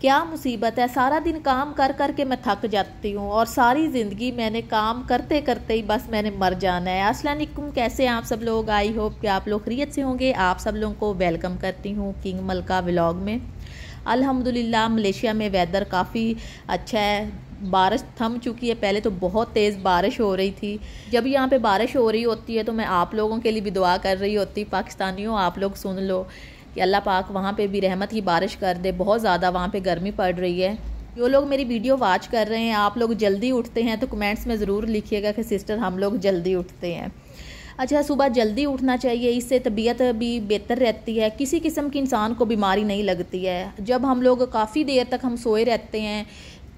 क्या मुसीबत है सारा दिन काम कर कर के मैं थक जाती हूँ और सारी ज़िंदगी मैंने काम करते करते ही बस मैंने मर जाना है असलकुम कैसे आप सब लोग आई होप कि आप लोग खरीत से होंगे आप सब लोगों को वेलकम करती हूँ किंग मलका व्लॉग में अल्हम्दुलिल्लाह मलेशिया में वेदर काफ़ी अच्छा है बारिश थम चुकी है पहले तो बहुत तेज़ बारिश हो रही थी जब यहाँ पर बारिश हो रही होती है तो मैं आप लोगों के लिए भी दुआ कर रही होती पाकिस्तानियों आप लोग सुन लो कि अल्लाह पाक वहाँ पे भी रहमत की बारिश कर दे बहुत ज़्यादा वहाँ पे गर्मी पड़ रही है जो लोग मेरी वीडियो वाच कर रहे हैं आप लोग जल्दी उठते हैं तो कमेंट्स में ज़रूर लिखिएगा कि सिस्टर हम लोग जल्दी उठते हैं अच्छा सुबह जल्दी उठना चाहिए इससे तबीयत भी बेहतर रहती है किसी किस्म की इंसान को बीमारी नहीं लगती है जब हम लोग काफ़ी देर तक हम सोए रहते हैं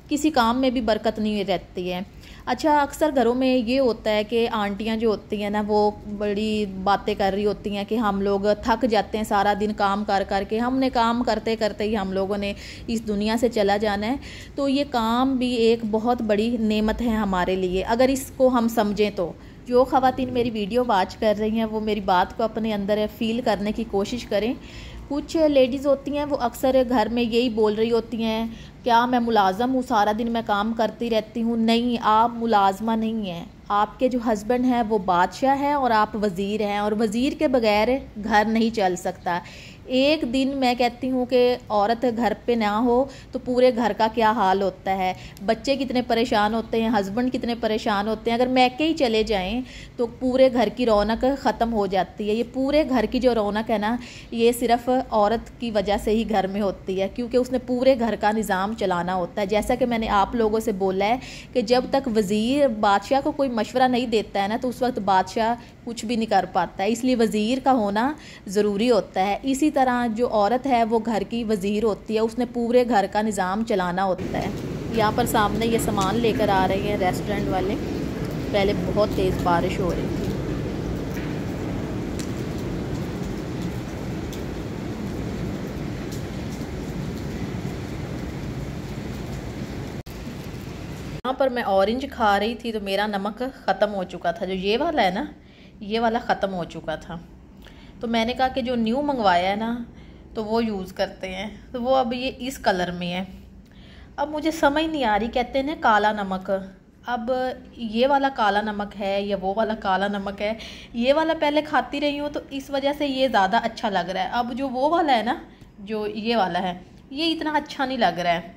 किसी काम में भी बरकत नहीं रहती है अच्छा अक्सर घरों में ये होता है कि आंटियाँ जो होती हैं ना वो बड़ी बातें कर रही होती हैं कि हम लोग थक जाते हैं सारा दिन काम कर कर के हमने काम करते करते ही हम लोगों ने इस दुनिया से चला जाना है तो ये काम भी एक बहुत बड़ी नेमत है हमारे लिए अगर इसको हम समझें तो जो ख़वान मेरी वीडियो वाच कर रही हैं वो मेरी बात को अपने अंदर फील करने की कोशिश करें कुछ लेडीज़ होती हैं वो अक्सर घर में यही बोल रही होती हैं क्या मैं मुलाजम हूँ सारा दिन मैं काम करती रहती हूँ नहीं आप मुलाजमा नहीं हैं आपके जो हस्बैंड हैं वो बादशाह हैं और आप वज़ीर हैं और वज़ीर के बगैर घर नहीं चल सकता एक दिन मैं कहती हूँ कि औरत घर पे ना हो तो पूरे घर का क्या हाल होता है बच्चे कितने परेशान होते हैं हस्बैंड कितने परेशान होते हैं अगर मैके ही चले जाएं तो पूरे घर की रौनक ख़त्म हो जाती है ये पूरे घर की जो रौनक है ना ये सिर्फ़ औरत की वजह से ही घर में होती है क्योंकि उसने पूरे घर का निज़ाम चलाना होता है जैसा कि मैंने आप लोगों से बोला है कि जब तक वज़ीर बादशाह को कोई मशवरा नहीं देता है ना तो उस वक्त बादशाह कुछ भी नहीं कर पाता है इसलिए वज़ीर का होना ज़रूरी होता है इसी तरह जो औरत है वो घर की वज़ीर होती है उसने पूरे घर का निज़ाम चलाना होता है यहाँ पर सामने ये सामान लेकर आ रहे हैं रेस्टोरेंट वाले पहले बहुत तेज़ बारिश हो रही थी यहाँ पर मैं ऑरेंज खा रही थी तो मेरा नमक ख़त्म हो चुका था जो ये वाला है ना ये वाला ख़त्म हो चुका था तो मैंने कहा कि जो न्यू मंगवाया है ना तो वो यूज़ करते हैं तो वो अब ये इस कलर में है अब मुझे समझ नहीं आ रही कहते हैं काला नमक अब ये वाला काला नमक है या वो वाला काला नमक है ये वाला पहले खाती रही हूँ तो इस वजह से ये ज़्यादा अच्छा लग रहा है अब जो वो वाला है ना जो ये वाला है ये इतना अच्छा नहीं लग रहा है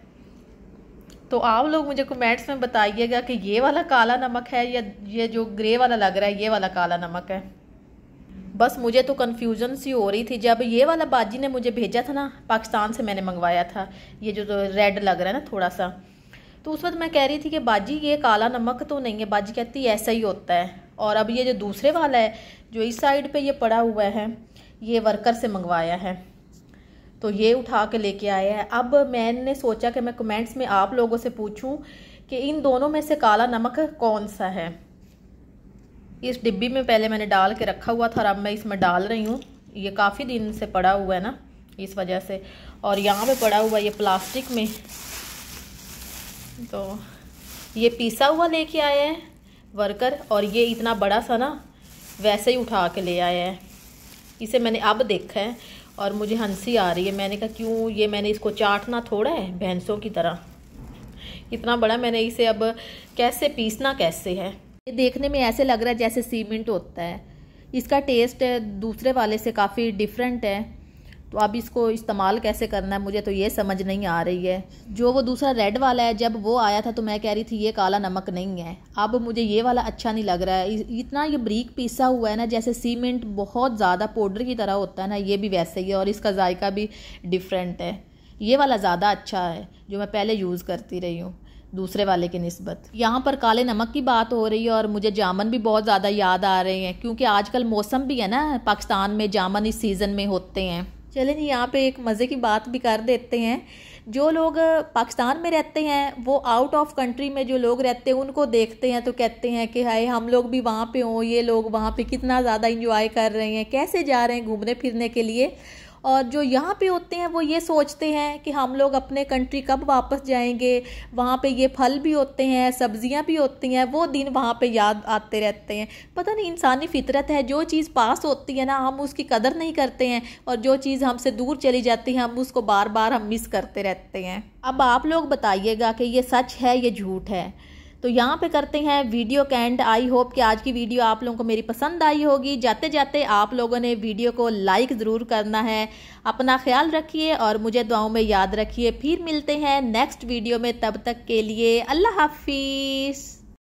तो आप लोग मुझे कमेंट्स में बताइएगा कि ये वाला काला नमक है या ये जो ग्रे वाला लग रहा है ये वाला काला नमक है बस मुझे तो कन्फ्यूजन सी हो रही थी जब ये वाला बाजी ने मुझे भेजा था ना पाकिस्तान से मैंने मंगवाया था ये जो तो रेड लग रहा है ना थोड़ा सा तो उस वक्त मैं कह रही थी कि बाजी ये काला नमक तो नहीं है बाजी कहती है ऐसा ही होता है और अब ये जो दूसरे वाला है जो इस साइड पर यह पड़ा हुआ है ये वर्कर से मंगवाया है तो ये उठा के लेके आया है अब मैंने सोचा कि मैं कमेंट्स में आप लोगों से पूछूं कि इन दोनों में से काला नमक कौन सा है इस डिब्बी में पहले मैंने डाल के रखा हुआ था और अब मैं इसमें डाल रही हूँ ये काफ़ी दिन से पड़ा हुआ है ना इस वजह से और यहाँ पे पड़ा हुआ ये प्लास्टिक में तो ये पीसा हुआ लेके आया है वर्कर और ये इतना बड़ा सा ना वैसे ही उठा के ले आया है इसे मैंने अब देखा है और मुझे हंसी आ रही है मैंने कहा क्यों ये मैंने इसको चाटना थोड़ा है भैंसों की तरह इतना बड़ा मैंने इसे अब कैसे पीसना कैसे है ये देखने में ऐसे लग रहा है जैसे सीमेंट होता है इसका टेस्ट दूसरे वाले से काफ़ी डिफरेंट है तो अब इसको इस्तेमाल कैसे करना है मुझे तो ये समझ नहीं आ रही है जो वो दूसरा रेड वाला है जब वो आया था तो मैं कह रही थी ये काला नमक नहीं है अब मुझे ये वाला अच्छा नहीं लग रहा है इतना ये ब्रीक पीसा हुआ है ना जैसे सीमेंट बहुत ज़्यादा पाउडर की तरह होता है ना ये भी वैसे ही है और इसका जायका भी डिफरेंट है ये वाला ज़्यादा अच्छा है जो मैं पहले यूज़ करती रही हूँ दूसरे वाले की नस्बत यहाँ पर काले नमक की बात हो रही है और मुझे जामन भी बहुत ज़्यादा याद आ रहे हैं क्योंकि आजकल मौसम भी है ना पाकिस्तान में जामन इस सीज़न में होते हैं चलें जी यहाँ पे एक मज़े की बात भी कर देते हैं जो लोग पाकिस्तान में रहते हैं वो आउट ऑफ कंट्री में जो लोग रहते हैं उनको देखते हैं तो कहते हैं कि हाय हम लोग भी वहाँ पे हों ये लोग वहाँ पे कितना ज़्यादा इंजॉय कर रहे हैं कैसे जा रहे हैं घूमने फिरने के लिए और जो यहाँ पे होते हैं वो ये सोचते हैं कि हम लोग अपने कंट्री कब वापस जाएंगे वहाँ पे ये फल भी होते हैं सब्जियाँ भी होती हैं वो दिन वहाँ पे याद आते रहते हैं पता नहीं इंसानी फितरत है जो चीज़ पास होती है ना हम उसकी कदर नहीं करते हैं और जो चीज़ हमसे दूर चली जाती है हम उसको बार बार हम मिस करते रहते हैं अब आप लोग बताइएगा कि ये सच है ये झूठ है तो यहाँ पे करते हैं वीडियो का एंड आई होप कि आज की वीडियो आप लोगों को मेरी पसंद आई होगी जाते जाते आप लोगों ने वीडियो को लाइक ज़रूर करना है अपना ख्याल रखिए और मुझे दुआओं में याद रखिए फिर मिलते हैं नेक्स्ट वीडियो में तब तक के लिए अल्लाह हाफिज़